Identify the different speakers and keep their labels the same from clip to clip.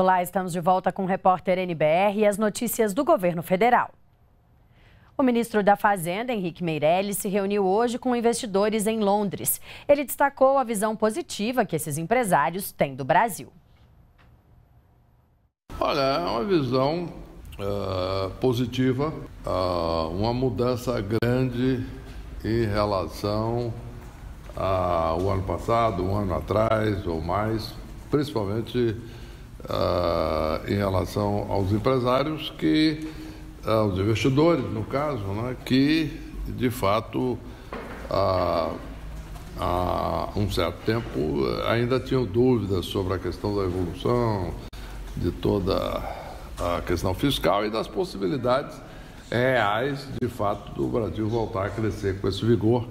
Speaker 1: Olá, estamos de volta com o repórter NBR e as notícias do governo federal. O ministro da Fazenda, Henrique Meirelles, se reuniu hoje com investidores em Londres. Ele destacou a visão positiva que esses empresários têm do Brasil.
Speaker 2: Olha, é uma visão uh, positiva, uh, uma mudança grande em relação ao ano passado, um ano atrás ou mais, principalmente uh, em relação aos empresários que, aos ah, investidores, no caso, né, que de fato uh, há um certo tempo ainda tinham dúvidas sobre a questão da evolução, de toda a questão fiscal e das possibilidades reais, de fato, do Brasil voltar a crescer com esse vigor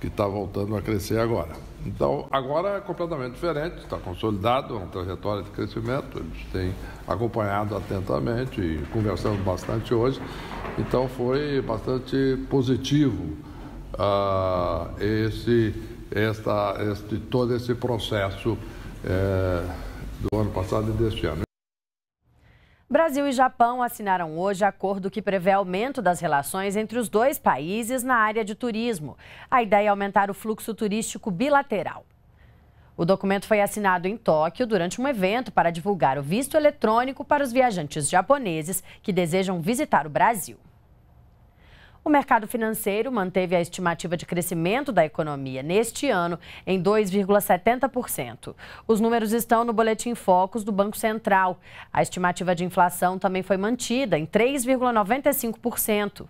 Speaker 2: que está voltando a crescer agora. Então, agora é completamente diferente, está consolidado, é uma trajetória de crescimento, eles têm acompanhado atentamente e conversando bastante hoje. Então, foi bastante positivo uh, esse, esta, este, todo esse processo eh, do ano passado e deste ano.
Speaker 1: Brasil e Japão assinaram hoje acordo que prevê aumento das relações entre os dois países na área de turismo. A ideia é aumentar o fluxo turístico bilateral. O documento foi assinado em Tóquio durante um evento para divulgar o visto eletrônico para os viajantes japoneses que desejam visitar o Brasil. O mercado financeiro manteve a estimativa de crescimento da economia neste ano em 2,70%. Os números estão no boletim Focus do Banco Central. A estimativa de inflação também foi mantida em 3,95%.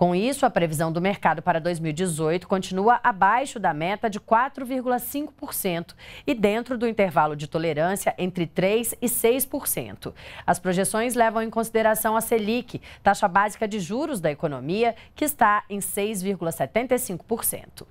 Speaker 1: Com isso, a previsão do mercado para 2018 continua abaixo da meta de 4,5% e dentro do intervalo de tolerância entre 3% e 6%. As projeções levam em consideração a Selic, taxa básica de juros da economia, que está em 6,75%.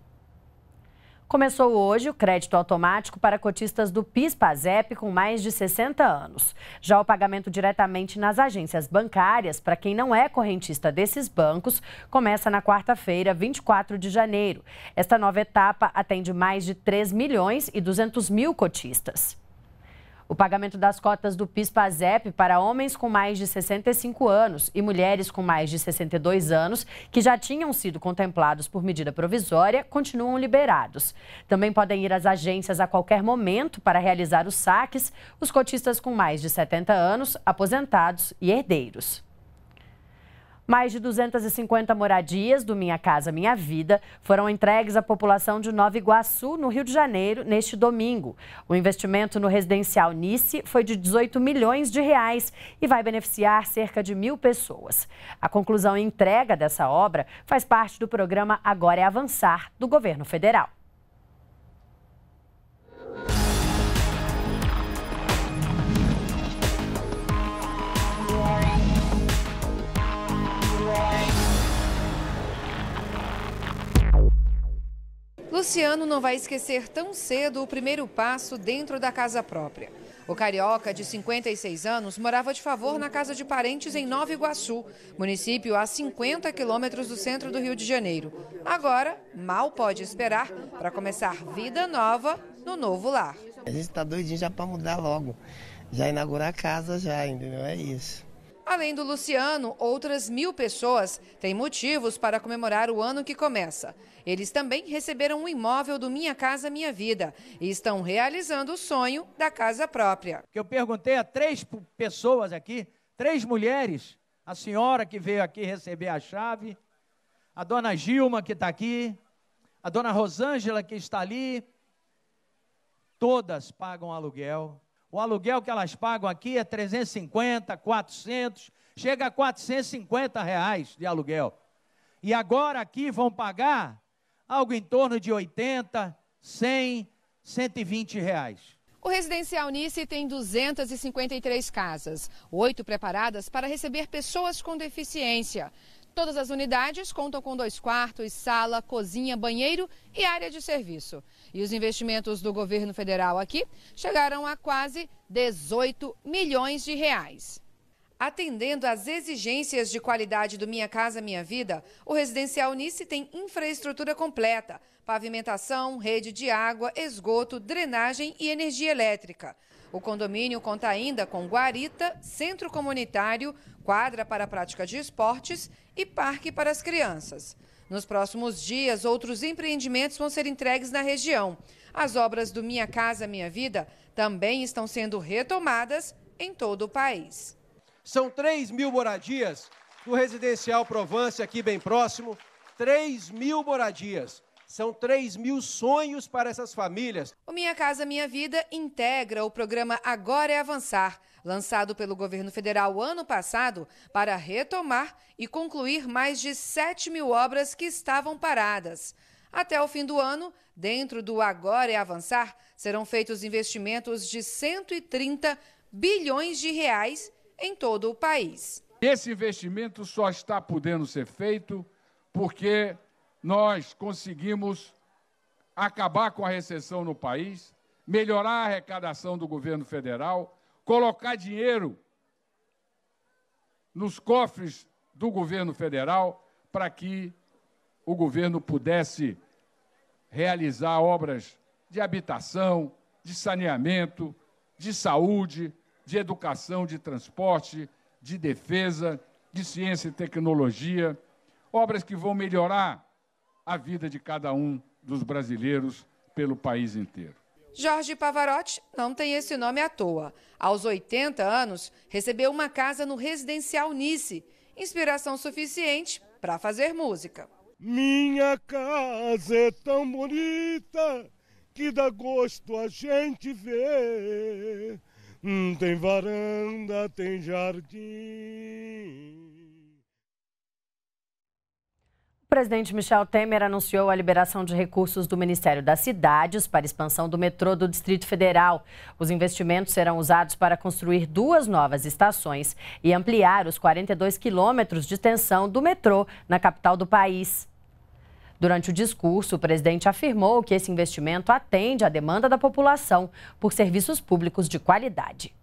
Speaker 1: Começou hoje o crédito automático para cotistas do PIS-PASEP com mais de 60 anos. Já o pagamento diretamente nas agências bancárias, para quem não é correntista desses bancos, começa na quarta-feira, 24 de janeiro. Esta nova etapa atende mais de 3 milhões e 200 mil cotistas. O pagamento das cotas do PIS-PASEP para homens com mais de 65 anos e mulheres com mais de 62 anos, que já tinham sido contemplados por medida provisória, continuam liberados. Também podem ir às agências a qualquer momento para realizar os saques os cotistas com mais de 70 anos, aposentados e herdeiros. Mais de 250 moradias do Minha Casa Minha Vida foram entregues à população de Nova Iguaçu, no Rio de Janeiro, neste domingo. O investimento no residencial Nice foi de 18 milhões de reais e vai beneficiar cerca de mil pessoas. A conclusão e entrega dessa obra faz parte do programa Agora é Avançar, do governo federal.
Speaker 3: Luciano não vai esquecer tão cedo o primeiro passo dentro da casa própria. O carioca, de 56 anos, morava de favor na casa de parentes em Nova Iguaçu, município a 50 quilômetros do centro do Rio de Janeiro. Agora, mal pode esperar para começar vida nova no novo lar. A gente está doidinho já para mudar logo, já inaugurar a casa já, entendeu? É isso. Além do Luciano, outras mil pessoas têm motivos para comemorar o ano que começa. Eles também receberam um imóvel do Minha Casa Minha Vida e estão realizando o sonho da casa própria. Eu perguntei a três pessoas aqui, três mulheres, a senhora que veio aqui receber a chave, a dona
Speaker 2: Gilma que está aqui, a dona Rosângela que está ali, todas pagam aluguel, o aluguel que elas pagam aqui é 350, 400, chega a 450 reais de aluguel. E agora aqui vão pagar algo em torno de 80, 100, 120 reais.
Speaker 3: O residencial Nice tem 253 casas, oito preparadas para receber pessoas com deficiência. Todas as unidades contam com dois quartos, sala, cozinha, banheiro e área de serviço. E os investimentos do governo federal aqui chegaram a quase 18 milhões de reais. Atendendo às exigências de qualidade do Minha Casa Minha Vida, o Residencial Nice tem infraestrutura completa: pavimentação, rede de água, esgoto, drenagem e energia elétrica. O condomínio conta ainda com guarita, centro comunitário, quadra para a prática de esportes e parque para as crianças. Nos próximos dias, outros empreendimentos vão ser entregues na região. As obras do Minha Casa Minha Vida também estão sendo retomadas em todo o país.
Speaker 4: São 3 mil moradias do residencial Provence, aqui bem próximo. 3 mil moradias. São 3 mil sonhos para essas famílias.
Speaker 3: O Minha Casa Minha Vida integra o programa Agora é Avançar, lançado pelo governo federal ano passado para retomar e concluir mais de 7 mil obras que estavam paradas. Até o fim do ano, dentro do Agora é Avançar, serão feitos investimentos de 130 bilhões de reais em todo o país.
Speaker 2: Esse investimento só está podendo ser feito porque nós conseguimos acabar com a recessão no país, melhorar a arrecadação do governo federal, colocar dinheiro nos cofres do governo federal para que o governo pudesse realizar obras de habitação, de saneamento, de saúde, de educação, de transporte, de defesa, de ciência e tecnologia, obras que vão melhorar a vida de cada um dos brasileiros pelo país inteiro.
Speaker 3: Jorge Pavarotti não tem esse nome à toa. Aos 80 anos, recebeu uma casa no residencial Nice, inspiração suficiente para fazer música.
Speaker 4: Minha casa é tão bonita que dá gosto a
Speaker 1: gente ver. Hum, tem varanda, tem jardim. O presidente Michel Temer anunciou a liberação de recursos do Ministério das Cidades para expansão do metrô do Distrito Federal. Os investimentos serão usados para construir duas novas estações e ampliar os 42 quilômetros de extensão do metrô na capital do país. Durante o discurso, o presidente afirmou que esse investimento atende à demanda da população por serviços públicos de qualidade.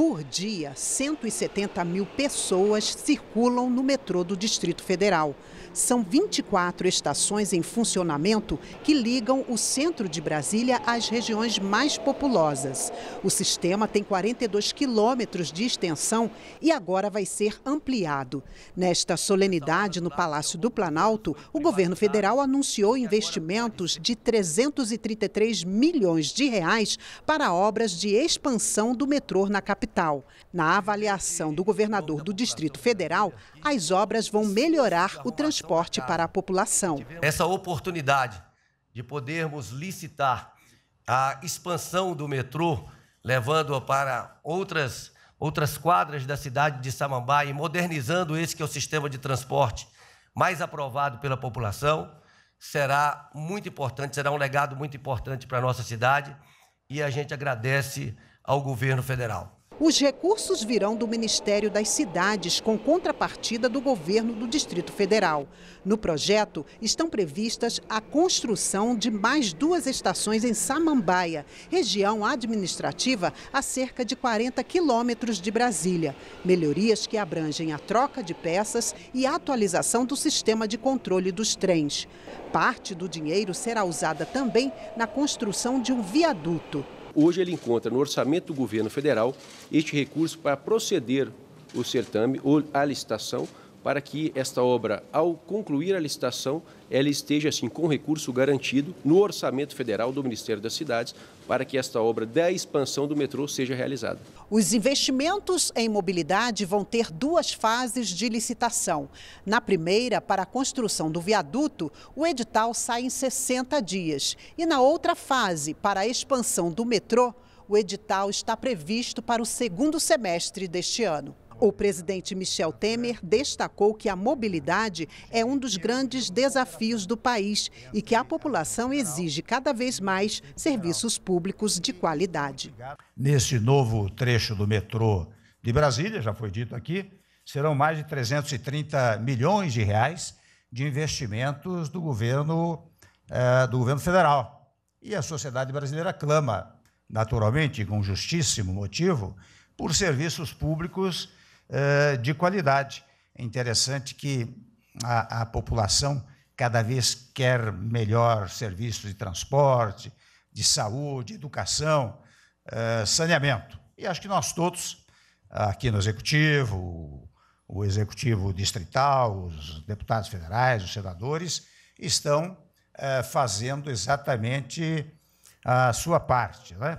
Speaker 4: Por dia, 170 mil pessoas circulam no metrô do Distrito Federal. São 24 estações em funcionamento que ligam o centro de Brasília às regiões mais populosas. O sistema tem 42 quilômetros de extensão e agora vai ser ampliado. Nesta solenidade no Palácio do Planalto, o governo federal anunciou investimentos de 333 milhões de reais para obras de expansão do metrô na capital. Na avaliação do governador do Distrito Federal, as obras vão melhorar o transporte para a população.
Speaker 2: Essa oportunidade de podermos licitar a expansão do metrô, levando-a para outras, outras quadras da cidade de Samambaia e modernizando esse que é o sistema de transporte mais aprovado pela população, será muito importante, será um legado muito importante para a nossa cidade e a gente agradece ao governo federal.
Speaker 4: Os recursos virão do Ministério das Cidades, com contrapartida do governo do Distrito Federal. No projeto estão previstas a construção de mais duas estações em Samambaia, região administrativa a cerca de 40 quilômetros de Brasília. Melhorias que abrangem a troca de peças e a atualização do sistema de controle dos trens. Parte do dinheiro será usada também na construção de um viaduto. Hoje ele encontra no orçamento do governo federal este recurso para proceder o certame ou a licitação para que esta obra, ao concluir a licitação, ela esteja assim com recurso garantido no orçamento federal do Ministério das Cidades, para que esta obra da expansão do metrô seja realizada. Os investimentos em mobilidade vão ter duas fases de licitação. Na primeira, para a construção do viaduto, o edital sai em 60 dias. E na outra fase, para a expansão do metrô, o edital está previsto para o segundo semestre deste ano. O presidente Michel Temer destacou que a mobilidade é um dos grandes desafios do país e que a população exige cada vez mais serviços públicos de qualidade. Nesse novo trecho do metrô de Brasília, já foi dito aqui, serão mais de 330 milhões de reais de investimentos do governo, eh, do governo federal. E a sociedade brasileira clama, naturalmente, com justíssimo motivo, por serviços públicos eh, de qualidade. É interessante que a, a, população cada vez quer melhor serviços de transporte, de saúde, educação, eh, saneamento. E acho que nós todos, aqui no Executivo, o Executivo Distrital, os deputados federais, os senadores, estão eh, fazendo exatamente a sua parte. Né?